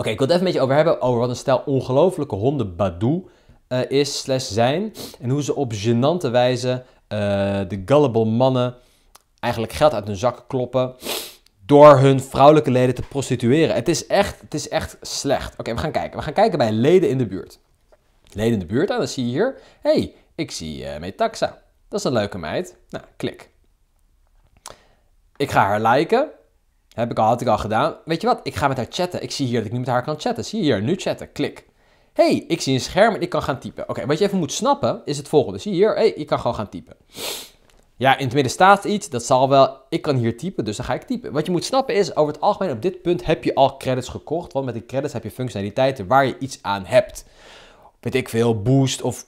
Oké, ik wil het even een beetje over hebben over oh, wat een stel ongelofelijke honden Badoe eh, is slash zijn. En hoe ze op genante wijze eh, de gullible mannen eigenlijk geld uit hun zakken kloppen door hun vrouwelijke leden te prostitueren. Het is echt, het is echt slecht. Oké, we gaan kijken. We gaan kijken bij leden in de buurt. Leden in de buurt, nou, dan zie je hier... hey, ik zie uh, Metaxa. Dat is een leuke meid. Nou, klik. Ik ga haar liken. Heb ik al, had ik al gedaan. Weet je wat? Ik ga met haar chatten. Ik zie hier dat ik nu met haar kan chatten. Zie je hier, nu chatten. Klik. hey, ik zie een scherm en ik kan gaan typen. Oké, wat je even moet snappen is het volgende. Zie je hier, hey, ik kan gewoon gaan typen. Ja, in het midden staat iets, dat zal wel. Ik kan hier typen, dus dan ga ik typen. Wat je moet snappen is, over het algemeen op dit punt heb je al credits gekocht. Want met de credits heb je functionaliteiten waar je iets aan hebt. Weet ik veel, boost of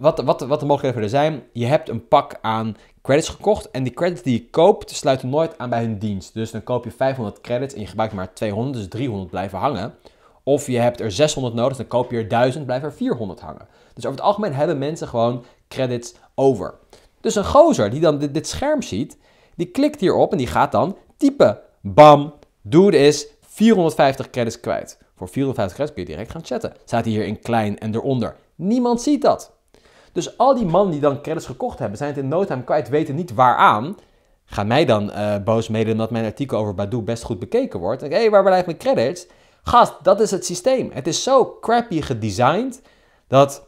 wat, wat, wat de mogelijkheden zijn, je hebt een pak aan credits gekocht en die credits die je koopt sluiten nooit aan bij hun dienst. Dus dan koop je 500 credits en je gebruikt maar 200, dus 300 blijven hangen. Of je hebt er 600 nodig, dan koop je er 1000, blijven er 400 hangen. Dus over het algemeen hebben mensen gewoon credits over. Dus een gozer die dan dit, scherm ziet, die klikt hierop en die gaat dan typen. Bam, dude is 450 credits kwijt. Voor 450 credits kun je direct gaan chatten. Staat hij hier in klein en eronder. Niemand ziet dat. Dus al die mannen die dan credits gekocht hebben, zijn het in no time kwijt, weten niet waaraan. Ga mij dan eh, boos mede dat mijn artikel over Badu best goed bekeken wordt. Hé, hey, waar blijft mijn credits? Gast, dat is het systeem. Het is zo crappy gedesigned dat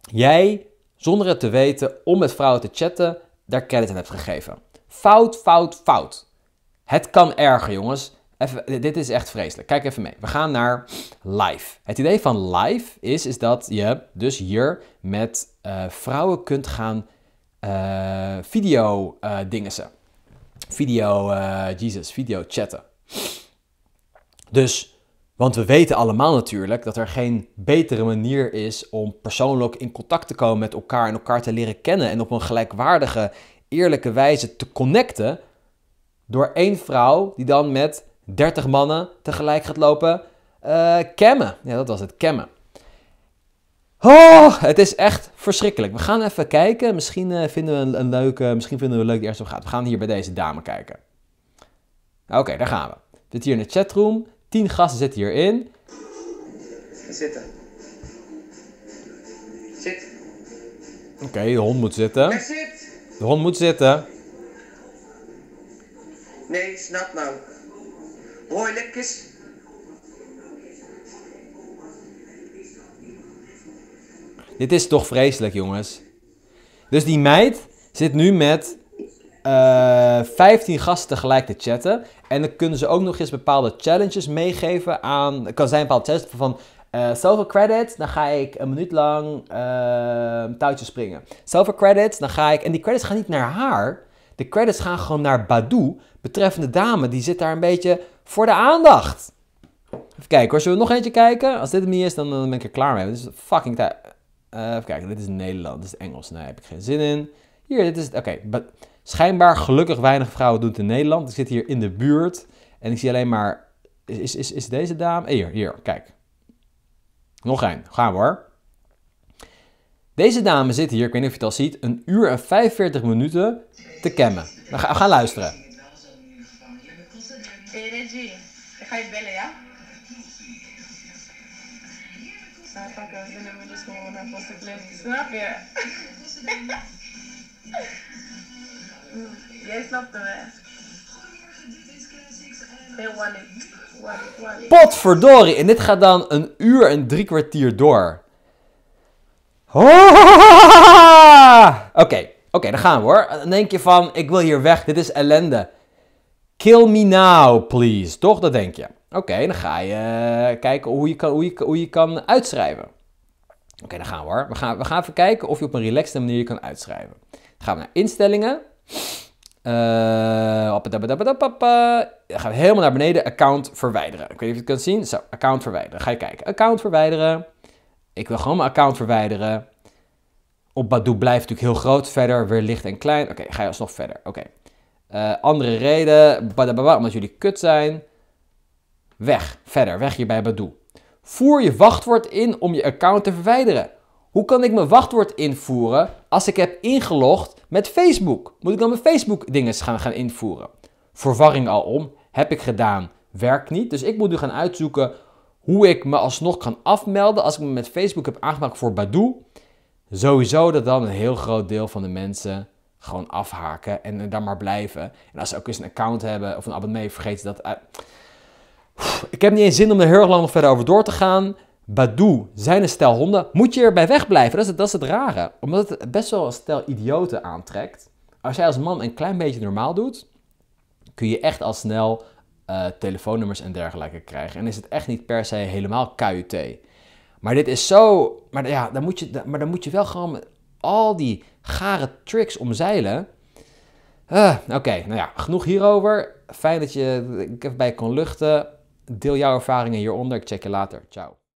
jij, zonder het te weten, om met vrouwen te chatten, daar credits in hebt gegeven. Fout, fout, fout. Het kan erger, jongens. Even, dit is echt vreselijk. Kijk even mee. We gaan naar live. Het idee van live is, is dat je dus hier met eh, vrouwen kunt gaan uh, video uh, ze. Video, Jesus, video chatten. Dus, want we weten allemaal natuurlijk dat er geen betere manier is om persoonlijk in contact te komen met elkaar en elkaar te leren kennen en op een gelijkwaardige, eerlijke wijze te connecten door één vrouw die dan met 30 mannen tegelijk gaat lopen uh, Ja, dat was het, cammen. Oh, het is echt verschrikkelijk. We gaan even kijken. Misschien eh, vinden we een, leuke, misschien vinden we leuk die eerst op gaat. We gaan hier bij deze dame kijken. Nou, oké, daar gaan we. Dit hier in de chatroom. 10 gasten zitten hierin. Zitten. Zit. Oké, de hond moet zitten. Zit. De hond moet zitten. Nee, snap nou. Hoi, Dit is toch vreselijk, jongens. Dus die meid zit nu met uh, eh, 15 gasten tegelijk te chatten. En dan kunnen ze ook nog eens bepaalde challenges meegeven aan... Het kan zijn bepaalde challenge van... Uh, zoveel credits, dan ga ik een minuut lang uh, eh, touwtjes springen. Zoveel credits, dan ga ik... En die credits gaan niet naar haar. De credits gaan gewoon naar Badu. Betreffende dame, die zit daar een beetje voor de aandacht. Even kijken hoor, zullen we nog eentje kijken? Als dit hem niet is, dan, ben ik er klaar mee. Dit is fucking tijd. Eh, even kijken, dit is Nederland, dit is Engels. Nee, heb ik geen zin in. Hier, dit is het. Oké, okay. schijnbaar gelukkig weinig vrouwen doen het in Nederland. Ik zit hier in de buurt en ik zie alleen maar... Is, is, is deze dame... Eh, hier, hier, kijk. Nog één. gaan we hoor. Deze dame zit hier, ik weet niet of je het al ziet, een uur en 45 minuten te cammen. We gaan luisteren hey Reggie, ik ga je bellen, ja? Snap pakken, gewoon naar Snap je? Jij snapt hem, hè? Potverdorie! En dit gaat dan een uur en drie kwartier door. Oké, oké, dan gaan we hoor. Dan denk je van, ik wil hier weg, dit is ellende. Kill me now, please. Toch? Dat denk je. Oké, dan ga je eh, kijken hoe je kan, hoe je, hoe je kan uitschrijven. Oké, dan gaan we hoor. We gaan, we gaan even kijken of je op een relaxte manier je kan uitschrijven. Dan gaan we naar instellingen. Uh, dan gaan we helemaal naar beneden. Account verwijderen. Ik weet niet of je het kan zien. Zo, account verwijderen. Ga je kijken. Account verwijderen. Ik wil gewoon mijn account verwijderen. Op Badoo blijft natuurlijk heel groot. Verder weer licht en klein. Oké, ga je alsnog verder. Oké. Eh, andere reden, badababa, omdat jullie kut zijn. Weg, verder, weg hier bij Badoo. Voer je wachtwoord in om je account te verwijderen. Hoe kan ik mijn wachtwoord invoeren als ik heb ingelogd met Facebook? Moet ik dan mijn Facebook dingen gaan, gaan invoeren? Verwarring al om, heb ik gedaan, werkt niet. Dus ik moet nu gaan uitzoeken hoe ik me alsnog kan afmelden als ik me met Facebook heb aangemaakt voor Badoo. Sowieso dat dan een heel groot deel van de mensen gewoon afhaken en eh, daar maar blijven. En als ze ook eens een account hebben of een abonnee, vergeet dat. Eh, ik heb niet eens zin om er heel lang nog verder over door te gaan. Badoe, zijn een stel honden. Moet je erbij wegblijven? Dat is, het, dat is het rare. Omdat het best wel een stel idioten aantrekt. Als jij als man een klein beetje normaal doet, kun je echt al snel eh, telefoonnummers en dergelijke krijgen. En is het echt niet per se helemaal KUT. Maar dit is zo. Maar ja, dan moet je, maar dan moet je wel gewoon al die gare tricks omzeilen. Uh, Oké, nou ja, genoeg hierover. Fijn dat je even bij kon luchten. Deel jouw ervaringen hieronder. Ik check je later. Ciao.